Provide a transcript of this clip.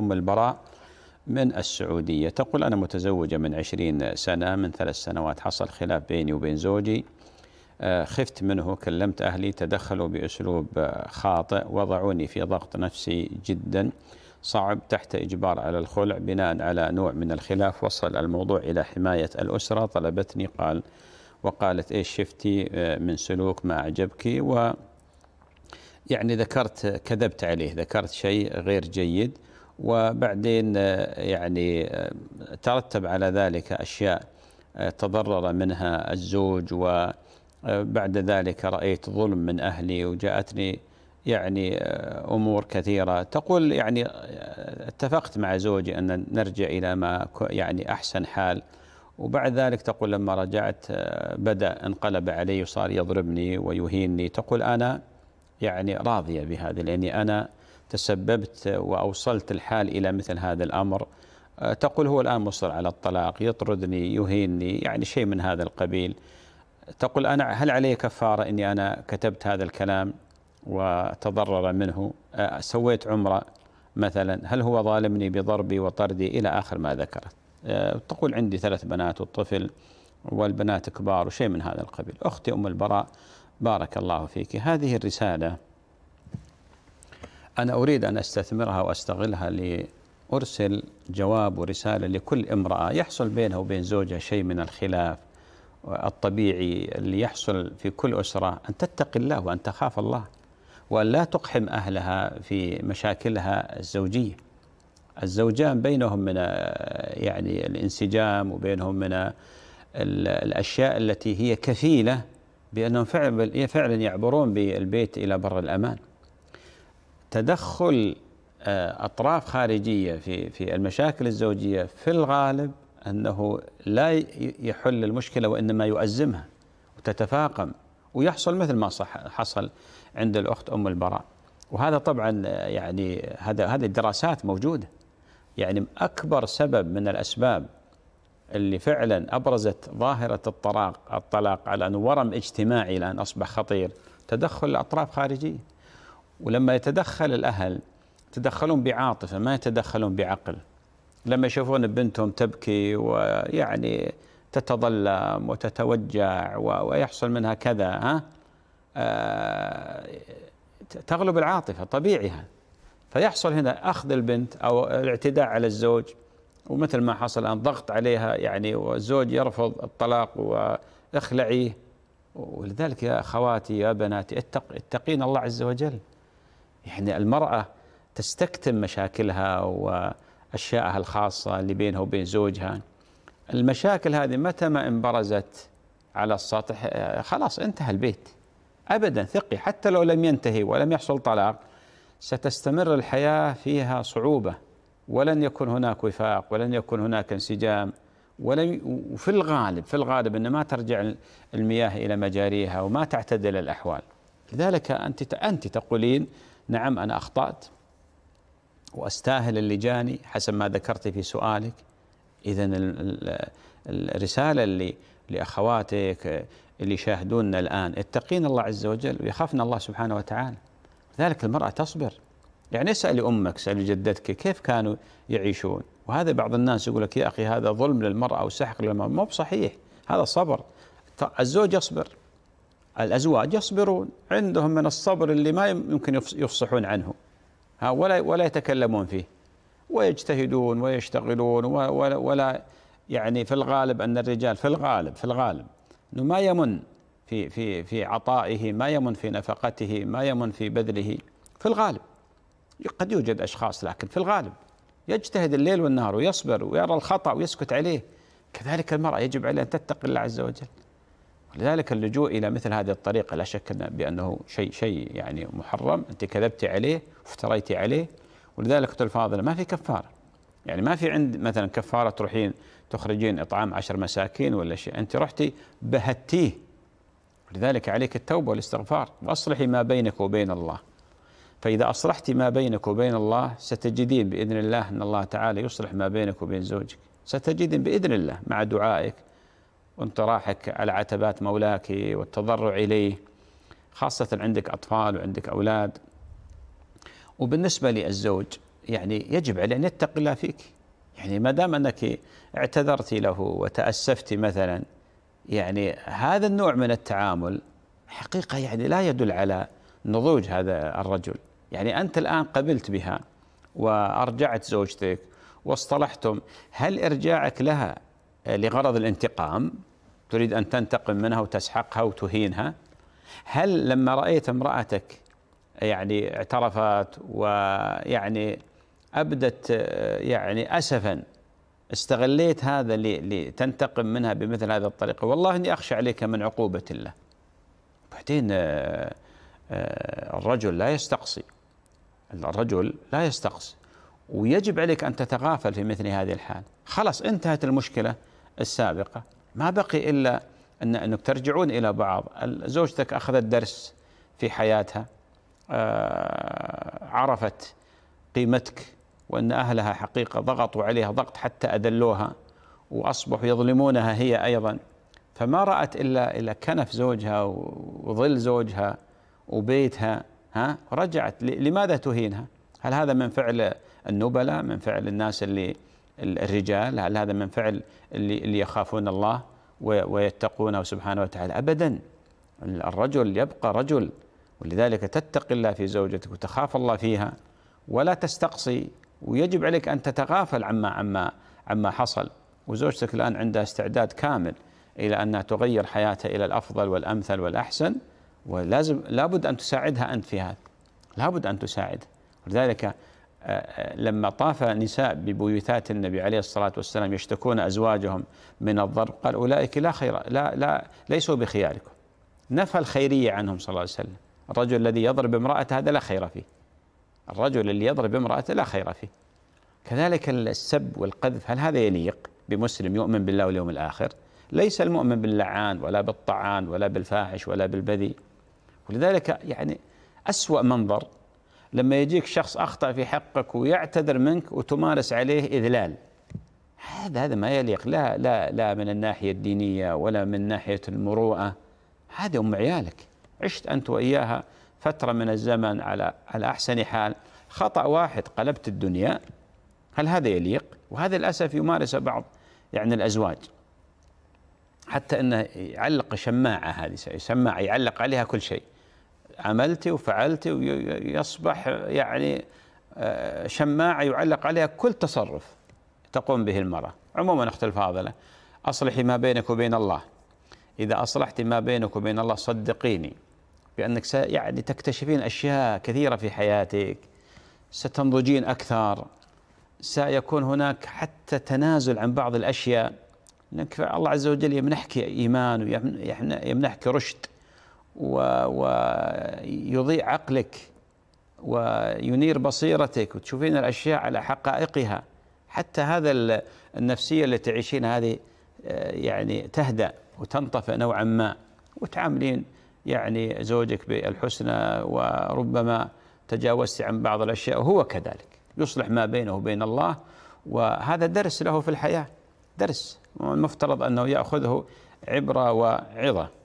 أم البراء من السعودية تقول أنا متزوجة من عشرين سنة من ثلاث سنوات حصل خلاف بيني وبين زوجي آه، خفت منه كلمت أهلي تدخلوا بأسلوب آه، خاطئ وضعوني في ضغط نفسي جدا صعب تحت إجبار على الخلع بناء على نوع من الخلاف وصل الموضوع إلى حماية الأسرة طلبتني قال وقالت إيش شفتي آه، من سلوك ما أعجبك و يعني ذكرت كذبت عليه ذكرت شيء غير جيد وبعدين آه، يعني آه، ترتب على ذلك أشياء آه، تضرر منها الزوج وبعد ذلك رأيت ظلم من أهلي وجاءتني يعني امور كثيره تقول يعني اتفقت مع زوجي ان نرجع الى ما يعني احسن حال وبعد ذلك تقول لما رجعت بدا انقلب علي وصار يضربني ويهيني تقول انا يعني راضيه بهذا لاني انا تسببت وأوصلت الحال إلى مثل هذا الأمر أه، تقول هو الآن مصر على الطلاق يطردني يهيني يعني شيء من هذا القبيل تقول أنا هل علي كفارة أني أنا كتبت هذا الكلام وتضرر منه أه، سويت عمرة مثلا هل هو ظالمني بضربي وطردي إلى آخر ما ذكرت أه، تقول عندي ثلاث بنات والطفل والبنات كبار وشيء من هذا القبيل أختي أم البراء بارك الله فيك هذه الرسالة أنا أريد أن أستثمرها وأستغلها لأرسل جواب ورسالة لكل امرأة يحصل بينها وبين زوجها شيء من الخلاف الطبيعي اللي يحصل في كل أسرة أن تتقي الله وأن تخاف الله وأن لا تقحم أهلها في مشاكلها الزوجية الزوجان بينهم من يعني الانسجام وبينهم من الأشياء التي هي كفيلة بأنهم فعلا يعبرون بالبيت إلى بر الأمان تدخل آه، اطراف خارجيه في في المشاكل الزوجيه في الغالب انه لا يحل المشكله وانما يؤزمها وتتفاقم ويحصل مثل ما صح حصل عند الاخت ام البراء وهذا طبعا آه، يعني هذا هذه الدراسات موجوده يعني اكبر سبب من الاسباب اللي فعلا ابرزت ظاهره الطلاق الطلاق على انه ورم اجتماعي الان اصبح خطير تدخل الاطراف خارجيه ولما يتدخل الأهل يتدخلون بعاطفة ما يتدخلون بعقل لما يشوفون بنتهم تبكي ويعني تتظلم وتتوجع ويحصل منها كذا ها آه، تغلب العاطفة طبيعها فيحصل هنا أخذ البنت أو الاعتداء على الزوج ومثل ما حصل الآن ضغط عليها يعني والزوج يرفض الطلاق واخلعيه ولذلك يا أخواتي يا بناتي اتق اتقين الله عز وجل يعني المرأة تستكتم مشاكلها وأشياءها الخاصة اللي بينها وبين زوجها المشاكل هذه متى ما انبرزت على السطح آه، خلاص انتهى البيت أبدا ثقي حتى لو لم ينتهي ولم يحصل طلاق ستستمر الحياة فيها صعوبة ولن يكون هناك وفاق ولن يكون هناك انسجام ولم وفي الغالب في الغالب أن ما ترجع المياه إلى مجاريها وما تعتدل الأحوال لذلك أنت أنت تقولين نعم انا اخطات واستاهل اللي جاني حسب ما ذكرت في سؤالك اذا الرساله اللي لاخواتك اللي يشاهدوننا الان اتقين الله عز وجل ويخافنا الله سبحانه وتعالى ذلك المراه تصبر يعني اسالي امك اسالي جدتك كيف كانوا يعيشون وهذا بعض الناس يقول لك يا اخي هذا ظلم للمراه وسحق للمراه مو بصحيح هذا صبر الزوج يصبر الأزواج يصبرون عندهم من الصبر اللي ما يمكن يفصحون عنه ها ولا ولا يتكلمون فيه ويجتهدون ويشتغلون ولا, ولا يعني في الغالب أن الرجال في الغالب في الغالب أنه ما يمن في في في عطائه ما يمن في نفقته ما يمن في بذله في الغالب قد يوجد أشخاص لكن في الغالب يجتهد الليل والنهار ويصبر ويرى الخطأ ويسكت عليه كذلك المرأة يجب عليها أن تتقي الله عز وجل لذلك اللجوء الى مثل هذه الطريقه لا شك بانه شيء شيء يعني محرم انت كذبتي عليه وافتريتي عليه ولذلك قلت الفاضله ما في كفاره يعني ما في عند مثلا كفاره تروحين تخرجين اطعام عشر مساكين ولا شيء انت رحتي بهتيه لذلك عليك التوبه والاستغفار واصلحي ما بينك وبين الله فاذا اصلحت ما بينك وبين الله ستجدين باذن الله ان الله تعالى يصلح ما بينك وبين زوجك ستجدين باذن الله مع دعائك وانطراحك على عتبات مولاك والتضرع إليه خاصة عندك أطفال وعندك أولاد وبالنسبة للزوج يعني يجب عليه أن يتقي الله فيك يعني ما دام أنك اعتذرتي له وتأسفت مثلا يعني هذا النوع من التعامل حقيقة يعني لا يدل على نضوج هذا الرجل يعني أنت الآن قبلت بها وأرجعت زوجتك واصطلحتم هل إرجاعك لها لغرض الانتقام تريد أن تنتقم منها وتسحقها وتهينها هل لما رأيت امرأتك يعني اعترفت ويعني أبدت يعني أسفا استغليت هذا لتنتقم منها بمثل هذه الطريقة والله إني أخشى عليك من عقوبة الله بعدين آه، آه، الرجل لا يستقصي الرجل لا يستقصي ويجب عليك أن تتغافل في مثل هذه الحال خلاص انتهت المشكلة السابقة ما بقي إلا أن أنك ترجعون إلى بعض زوجتك أخذت درس في حياتها آه، عرفت قيمتك وأن أهلها حقيقة ضغطوا عليها ضغط حتى أذلوها وأصبحوا يظلمونها هي أيضا فما رأت إلا إلى كنف زوجها وظل زوجها وبيتها ها رجعت لماذا تهينها؟ هل هذا من فعل النبلاء من فعل الناس اللي الرجال هل هذا من فعل اللي, اللي يخافون الله ويتقونه سبحانه وتعالى أبدا الرجل يبقى رجل ولذلك تتقي الله في زوجتك وتخاف الله فيها ولا تستقصي ويجب عليك أن تتغافل عما عما عما حصل وزوجتك الآن عندها استعداد كامل إلى أنها تغير حياتها إلى الأفضل والأمثل والأحسن ولازم لابد أن تساعدها أنت في هذا لابد أن تساعد ولذلك لما طاف نساء ببيوتات النبي عليه الصلاة والسلام يشتكون أزواجهم من الضرب قال أولئك لا خير لا لا ليسوا بخياركم نفى الخيرية عنهم صلى الله عليه وسلم الرجل الذي يضرب امرأته هذا لا خير فيه الرجل اللي يضرب امرأته لا خير فيه كذلك السب والقذف هل هذا يليق بمسلم يؤمن بالله واليوم الآخر ليس المؤمن باللعان ولا بالطعان ولا بالفاحش ولا بالبذي ولذلك يعني أسوأ منظر لما يجيك شخص اخطا في حقك ويعتذر منك وتمارس عليه اذلال هذا هذا ما يليق لا لا لا من الناحيه الدينيه ولا من ناحيه المروءه هذه ام عيالك عشت انت واياها فتره من الزمن على على احسن حال خطا واحد قلبت الدنيا هل هذا يليق وهذا للاسف يمارسه بعض يعني الازواج حتى انه يعلق شماعه هذه شماعه يعلق عليها كل شيء عملتي وفعلتي ويصبح يعني آه، شماعة يعلق عليها كل تصرف تقوم به المرأة عموما أخت الفاضلة أصلحي ما بينك وبين الله إذا أصلحت ما بينك وبين الله صدقيني بأنك يعني تكتشفين أشياء كثيرة في حياتك ستنضجين أكثر سيكون هناك حتى تنازل عن بعض الأشياء لأنك الله عز وجل يمنحك إيمان ويمنحك رشد ويضيء عقلك وينير بصيرتك وتشوفين الاشياء على حقائقها حتى هذا النفسيه اللي تعيشين هذه آه، يعني تهدأ وتنطفئ نوعا ما وتعاملين يعني زوجك بالحسنى وربما تجاوزت عن بعض الاشياء وهو كذلك يصلح ما بينه وبين الله وهذا درس له في الحياه درس المفترض انه ياخذه عبره وعظه